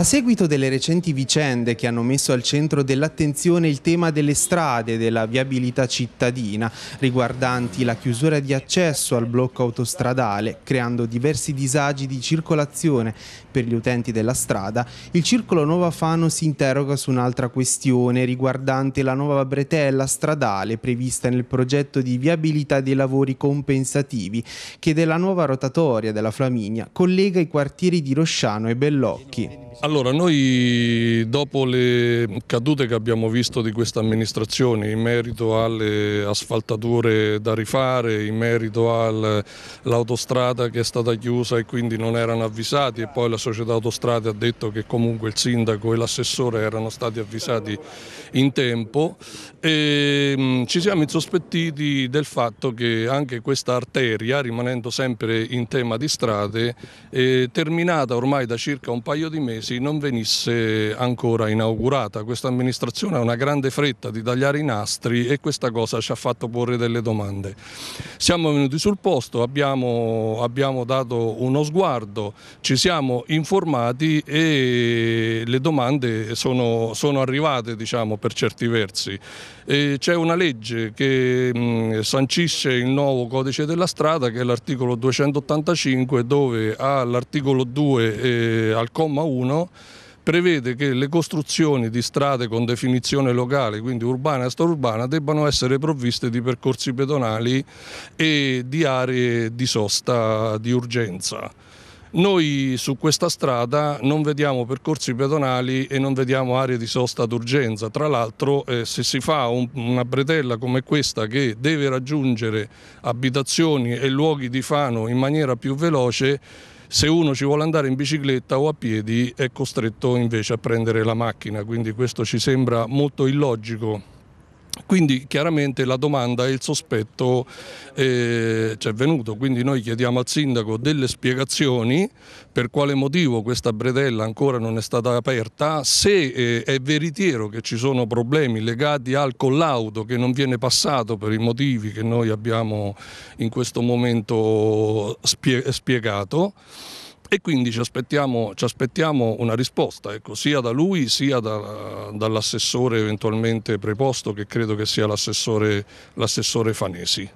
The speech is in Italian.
A seguito delle recenti vicende che hanno messo al centro dell'attenzione il tema delle strade e della viabilità cittadina, riguardanti la chiusura di accesso al blocco autostradale, creando diversi disagi di circolazione per gli utenti della strada, il Circolo Nuova Fano si interroga su un'altra questione riguardante la nuova bretella stradale prevista nel progetto di viabilità dei lavori compensativi che della nuova rotatoria della Flaminia collega i quartieri di Rosciano e Bellocchi. Allora, noi dopo le cadute che abbiamo visto di questa amministrazione in merito alle asfaltature da rifare, in merito all'autostrada che è stata chiusa e quindi non erano avvisati e poi la società autostrade ha detto che comunque il sindaco e l'assessore erano stati avvisati in tempo, e mm, ci siamo insospettiti del fatto che anche questa arteria, rimanendo sempre in tema di strade, terminata ormai da circa un paio di mesi, Renzi non venisse ancora inaugurata. Questa amministrazione ha una grande fretta di tagliare i nastri e questa cosa ci ha fatto porre delle domande. Siamo venuti sul posto, abbiamo, abbiamo dato uno sguardo, ci siamo informati e le domande sono, sono arrivate diciamo, per certi versi. C'è una legge che mh, sancisce il nuovo codice della strada che è l'articolo 285 dove all'articolo 2 eh, al comma 1 piano prevede che le costruzioni di strade con definizione locale, quindi urbana e extraurbana, debbano essere provviste di percorsi pedonali e di aree di sosta di urgenza. Noi su questa strada non vediamo percorsi pedonali e non vediamo aree di sosta d'urgenza. Tra l'altro eh, se si fa un, una bretella come questa che deve raggiungere abitazioni e luoghi di fano in maniera più veloce se uno ci vuole andare in bicicletta o a piedi è costretto invece a prendere la macchina, quindi questo ci sembra molto illogico quindi chiaramente la domanda e il sospetto eh, ci cioè, è venuto, quindi noi chiediamo al sindaco delle spiegazioni per quale motivo questa bretella ancora non è stata aperta, se eh, è veritiero che ci sono problemi legati al collaudo che non viene passato per i motivi che noi abbiamo in questo momento spie spiegato. E quindi ci aspettiamo, ci aspettiamo una risposta, ecco, sia da lui sia da, dall'assessore eventualmente preposto, che credo che sia l'assessore, l'assessore Fanesi.